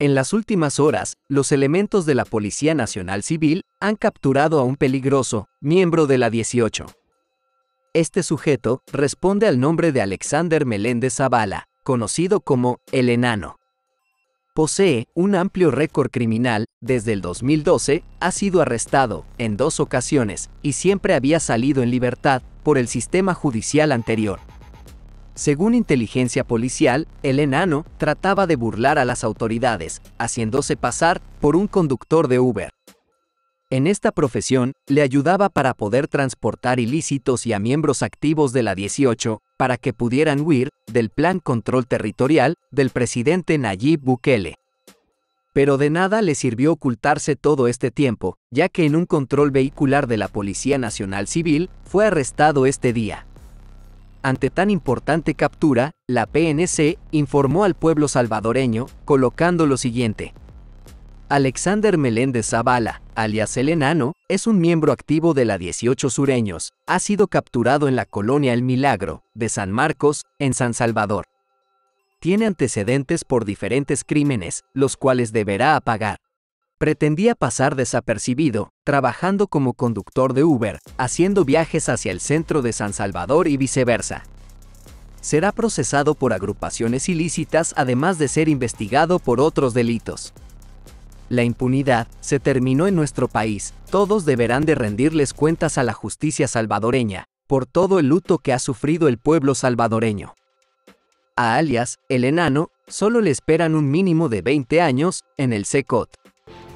En las últimas horas, los elementos de la Policía Nacional Civil han capturado a un peligroso, miembro de la 18. Este sujeto responde al nombre de Alexander Meléndez Zavala, conocido como El Enano. Posee un amplio récord criminal, desde el 2012 ha sido arrestado en dos ocasiones y siempre había salido en libertad por el sistema judicial anterior. Según inteligencia policial, el enano trataba de burlar a las autoridades, haciéndose pasar por un conductor de Uber. En esta profesión, le ayudaba para poder transportar ilícitos y a miembros activos de la 18, para que pudieran huir del plan control territorial del presidente Nayib Bukele. Pero de nada le sirvió ocultarse todo este tiempo, ya que en un control vehicular de la Policía Nacional Civil fue arrestado este día. Ante tan importante captura, la PNC informó al pueblo salvadoreño, colocando lo siguiente. Alexander Meléndez Zavala, alias El Enano, es un miembro activo de la 18 Sureños, ha sido capturado en la colonia El Milagro, de San Marcos, en San Salvador. Tiene antecedentes por diferentes crímenes, los cuales deberá apagar. Pretendía pasar desapercibido, trabajando como conductor de Uber, haciendo viajes hacia el centro de San Salvador y viceversa. Será procesado por agrupaciones ilícitas además de ser investigado por otros delitos. La impunidad se terminó en nuestro país, todos deberán de rendirles cuentas a la justicia salvadoreña, por todo el luto que ha sufrido el pueblo salvadoreño. A alias, el enano, solo le esperan un mínimo de 20 años en el CECOT.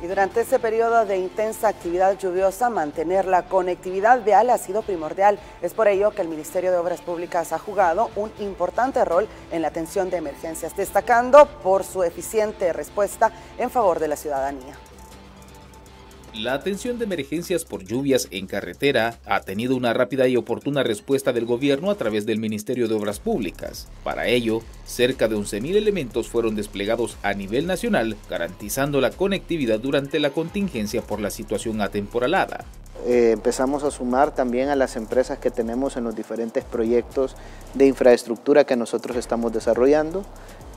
Y durante ese periodo de intensa actividad lluviosa, mantener la conectividad vial ha sido primordial. Es por ello que el Ministerio de Obras Públicas ha jugado un importante rol en la atención de emergencias, destacando por su eficiente respuesta en favor de la ciudadanía. La atención de emergencias por lluvias en carretera ha tenido una rápida y oportuna respuesta del gobierno a través del Ministerio de Obras Públicas. Para ello, cerca de 11.000 elementos fueron desplegados a nivel nacional, garantizando la conectividad durante la contingencia por la situación atemporalada. Eh, empezamos a sumar también a las empresas que tenemos en los diferentes proyectos de infraestructura que nosotros estamos desarrollando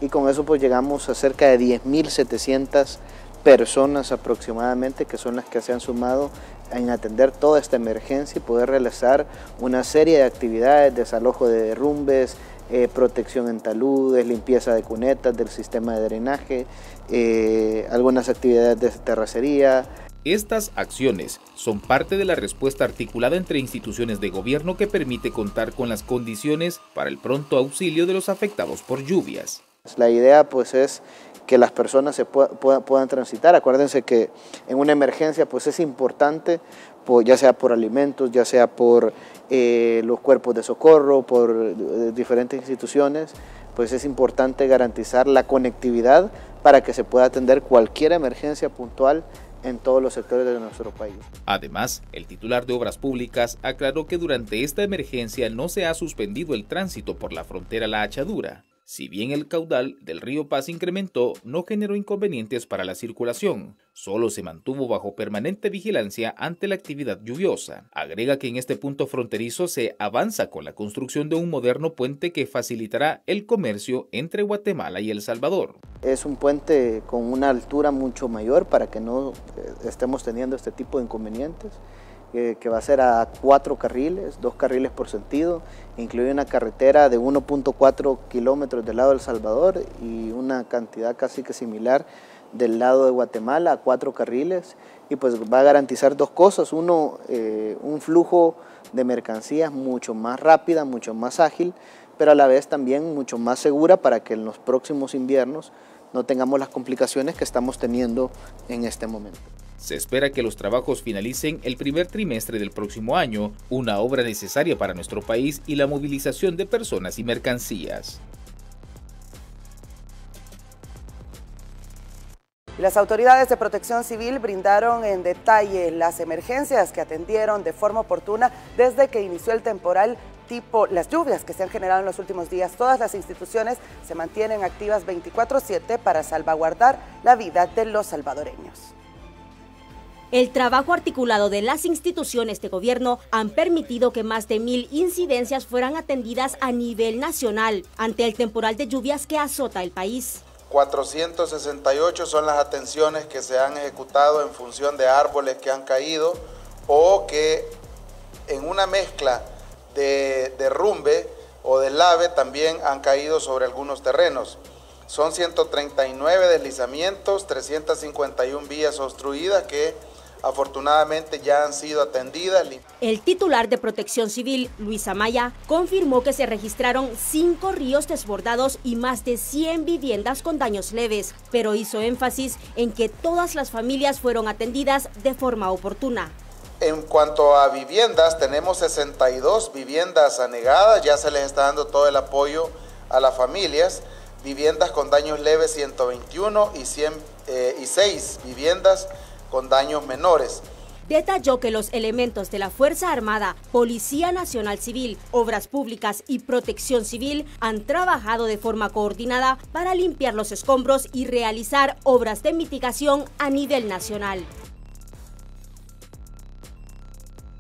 y con eso pues llegamos a cerca de 10.700 personas aproximadamente que son las que se han sumado en atender toda esta emergencia y poder realizar una serie de actividades, desalojo de derrumbes, eh, protección en taludes, limpieza de cunetas, del sistema de drenaje, eh, algunas actividades de terracería. Estas acciones son parte de la respuesta articulada entre instituciones de gobierno que permite contar con las condiciones para el pronto auxilio de los afectados por lluvias. La idea pues es que las personas se puedan transitar. Acuérdense que en una emergencia pues es importante, pues, ya sea por alimentos, ya sea por eh, los cuerpos de socorro, por eh, diferentes instituciones, pues es importante garantizar la conectividad para que se pueda atender cualquier emergencia puntual en todos los sectores de nuestro país. Además, el titular de Obras Públicas aclaró que durante esta emergencia no se ha suspendido el tránsito por la frontera La Hachadura, si bien el caudal del río Paz incrementó, no generó inconvenientes para la circulación, solo se mantuvo bajo permanente vigilancia ante la actividad lluviosa. Agrega que en este punto fronterizo se avanza con la construcción de un moderno puente que facilitará el comercio entre Guatemala y El Salvador. Es un puente con una altura mucho mayor para que no eh, estemos teniendo este tipo de inconvenientes que va a ser a cuatro carriles, dos carriles por sentido, incluye una carretera de 1.4 kilómetros del lado de El Salvador y una cantidad casi que similar del lado de Guatemala a cuatro carriles y pues va a garantizar dos cosas. Uno, eh, un flujo de mercancías mucho más rápida, mucho más ágil, pero a la vez también mucho más segura para que en los próximos inviernos no tengamos las complicaciones que estamos teniendo en este momento. Se espera que los trabajos finalicen el primer trimestre del próximo año, una obra necesaria para nuestro país y la movilización de personas y mercancías. Las autoridades de protección civil brindaron en detalle las emergencias que atendieron de forma oportuna desde que inició el temporal tipo las lluvias que se han generado en los últimos días. Todas las instituciones se mantienen activas 24/7 para salvaguardar la vida de los salvadoreños. El trabajo articulado de las instituciones de gobierno han permitido que más de mil incidencias fueran atendidas a nivel nacional ante el temporal de lluvias que azota el país. 468 son las atenciones que se han ejecutado en función de árboles que han caído o que en una mezcla de derrumbe o de lave también han caído sobre algunos terrenos. Son 139 deslizamientos, 351 vías obstruidas que afortunadamente ya han sido atendidas. El titular de Protección Civil, Luis Amaya, confirmó que se registraron cinco ríos desbordados y más de 100 viviendas con daños leves, pero hizo énfasis en que todas las familias fueron atendidas de forma oportuna. En cuanto a viviendas, tenemos 62 viviendas anegadas, ya se les está dando todo el apoyo a las familias, viviendas con daños leves 121 y, 106 6 eh, viviendas con daños menores. Detalló que los elementos de la Fuerza Armada, Policía Nacional Civil, Obras Públicas y Protección Civil han trabajado de forma coordinada para limpiar los escombros y realizar obras de mitigación a nivel nacional.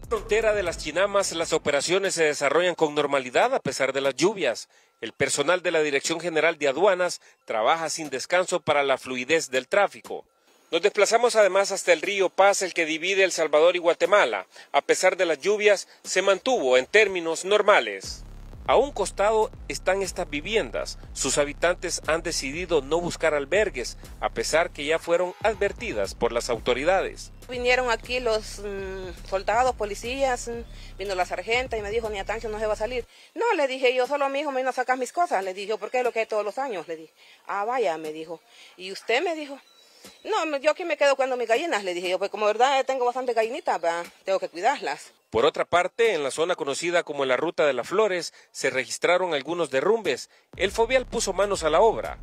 frontera de las Chinamas las operaciones se desarrollan con normalidad a pesar de las lluvias. El personal de la Dirección General de Aduanas trabaja sin descanso para la fluidez del tráfico. Nos desplazamos además hasta el río Paz, el que divide El Salvador y Guatemala. A pesar de las lluvias, se mantuvo en términos normales. A un costado están estas viviendas. Sus habitantes han decidido no buscar albergues, a pesar que ya fueron advertidas por las autoridades. Vinieron aquí los mm, soldados, policías, mm, vino la sargenta y me dijo, ni a tancho no se va a salir. No, le dije yo, solo a mi hijo me vino a sacar mis cosas. Le dije, porque es lo que hay todos los años. Le dije, ah, vaya, me dijo. Y usted me dijo, no, yo aquí me quedo cuidando mis gallinas, le dije yo, pues como verdad eh, tengo bastante gallinitas, tengo que cuidarlas. Por otra parte, en la zona conocida como la Ruta de las Flores, se registraron algunos derrumbes. El fobial puso manos a la obra.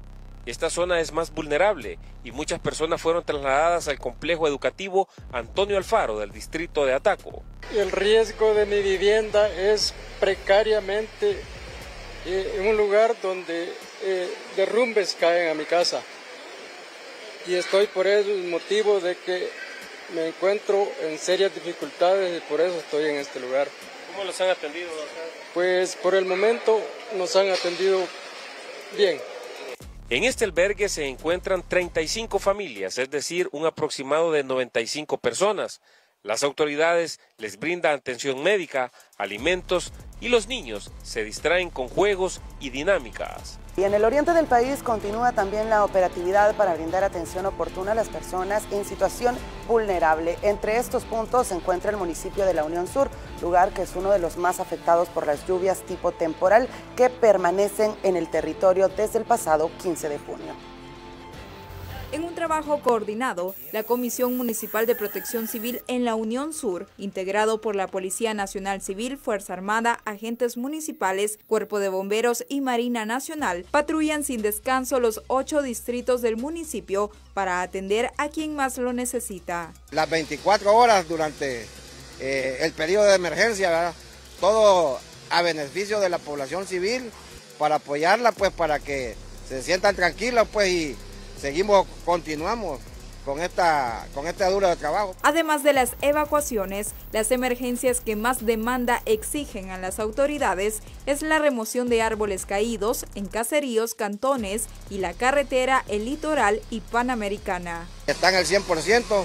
Esta zona es más vulnerable y muchas personas fueron trasladadas al complejo educativo Antonio Alfaro del distrito de Ataco. El riesgo de mi vivienda es precariamente eh, en un lugar donde eh, derrumbes caen a mi casa y estoy por el motivo de que me encuentro en serias dificultades y por eso estoy en este lugar. ¿Cómo los han atendido? Pues por el momento nos han atendido bien. En este albergue se encuentran 35 familias, es decir, un aproximado de 95 personas. Las autoridades les brindan atención médica, alimentos y los niños se distraen con juegos y dinámicas. Y en el oriente del país continúa también la operatividad para brindar atención oportuna a las personas en situación vulnerable. Entre estos puntos se encuentra el municipio de La Unión Sur, lugar que es uno de los más afectados por las lluvias tipo temporal que permanecen en el territorio desde el pasado 15 de junio. En un trabajo coordinado, la Comisión Municipal de Protección Civil en la Unión Sur, integrado por la Policía Nacional Civil, Fuerza Armada, agentes municipales, Cuerpo de Bomberos y Marina Nacional, patrullan sin descanso los ocho distritos del municipio para atender a quien más lo necesita. Las 24 horas durante eh, el periodo de emergencia, todo a beneficio de la población civil para apoyarla, pues para que se sientan tranquilos, pues y seguimos, continuamos con esta, con esta dura de trabajo. Además de las evacuaciones, las emergencias que más demanda exigen a las autoridades es la remoción de árboles caídos en caseríos, cantones y la carretera, el litoral y panamericana. Están al 100%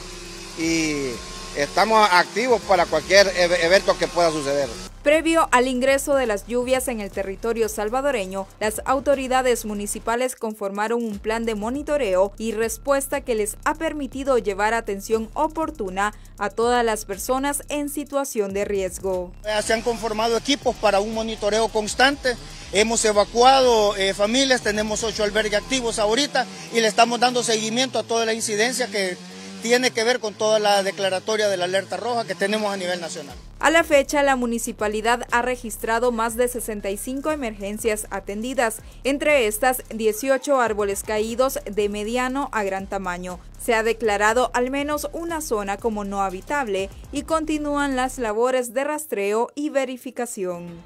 y estamos activos para cualquier e-, evento que pueda suceder. Previo al ingreso de las lluvias en el territorio salvadoreño, las autoridades municipales conformaron un plan de monitoreo y respuesta que les ha permitido llevar atención oportuna a todas las personas en situación de riesgo. Se han conformado equipos para un monitoreo constante. Hemos evacuado eh, familias, tenemos ocho albergues activos ahorita y le estamos dando seguimiento a toda la incidencia que tiene que ver con toda la declaratoria de la alerta roja que tenemos a nivel nacional. A la fecha, la municipalidad ha registrado más de 65 emergencias atendidas, entre estas 18 árboles caídos de mediano a gran tamaño. Se ha declarado al menos una zona como no habitable y continúan las labores de rastreo y verificación.